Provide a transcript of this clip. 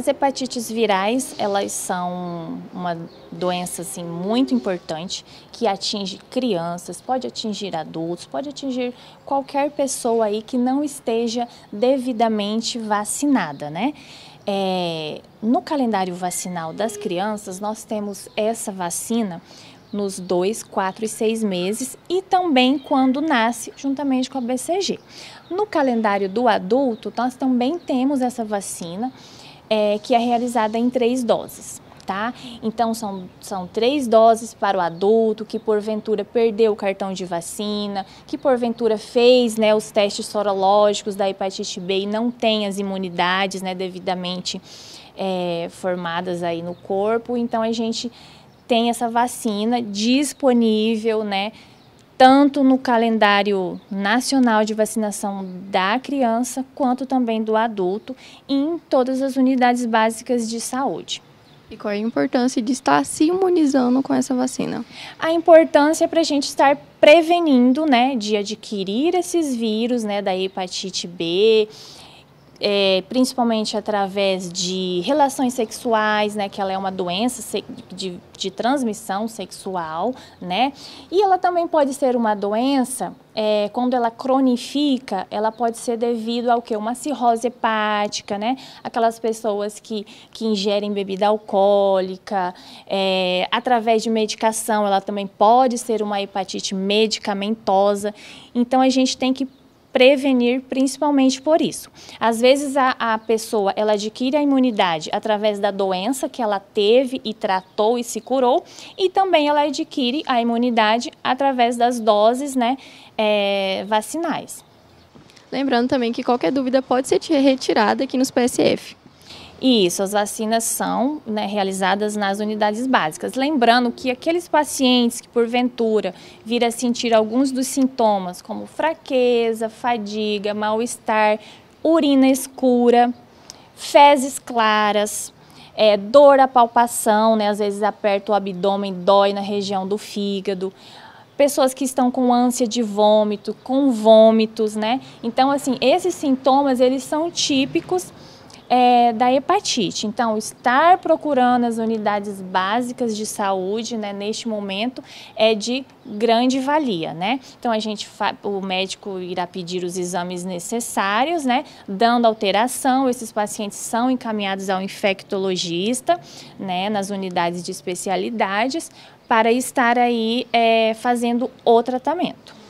As hepatites virais, elas são uma doença assim, muito importante que atinge crianças, pode atingir adultos, pode atingir qualquer pessoa aí que não esteja devidamente vacinada, né? É, no calendário vacinal das crianças, nós temos essa vacina nos dois, quatro e seis meses e também quando nasce, juntamente com a BCG. No calendário do adulto, nós também temos essa vacina é, que é realizada em três doses. Tá? Então, são, são três doses para o adulto que porventura perdeu o cartão de vacina, que porventura fez né, os testes sorológicos da hepatite B e não tem as imunidades né, devidamente é, formadas aí no corpo. Então, a gente tem essa vacina disponível, né? tanto no calendário nacional de vacinação da criança, quanto também do adulto, em todas as unidades básicas de saúde. E qual é a importância de estar se imunizando com essa vacina? A importância é para a gente estar prevenindo, né, de adquirir esses vírus, né, da hepatite B, é, principalmente através de relações sexuais, né, que ela é uma doença de, de transmissão sexual, né, e ela também pode ser uma doença é, quando ela cronifica, ela pode ser devido ao que? Uma cirrose hepática, né? Aquelas pessoas que, que ingerem bebida alcoólica, é, através de medicação, ela também pode ser uma hepatite medicamentosa. Então a gente tem que prevenir principalmente por isso. Às vezes a, a pessoa ela adquire a imunidade através da doença que ela teve e tratou e se curou e também ela adquire a imunidade através das doses né, é, vacinais. Lembrando também que qualquer dúvida pode ser retirada aqui nos PSF. Isso, as vacinas são né, realizadas nas unidades básicas. Lembrando que aqueles pacientes que, porventura, vir a sentir alguns dos sintomas, como fraqueza, fadiga, mal-estar, urina escura, fezes claras, é, dor à palpação, né, às vezes aperta o abdômen, dói na região do fígado, pessoas que estão com ânsia de vômito, com vômitos, né? Então, assim, esses sintomas, eles são típicos é, da hepatite. Então, estar procurando as unidades básicas de saúde né, neste momento é de grande valia, né? Então a gente o médico irá pedir os exames necessários, né? Dando alteração, esses pacientes são encaminhados ao infectologista, né? Nas unidades de especialidades para estar aí é, fazendo o tratamento.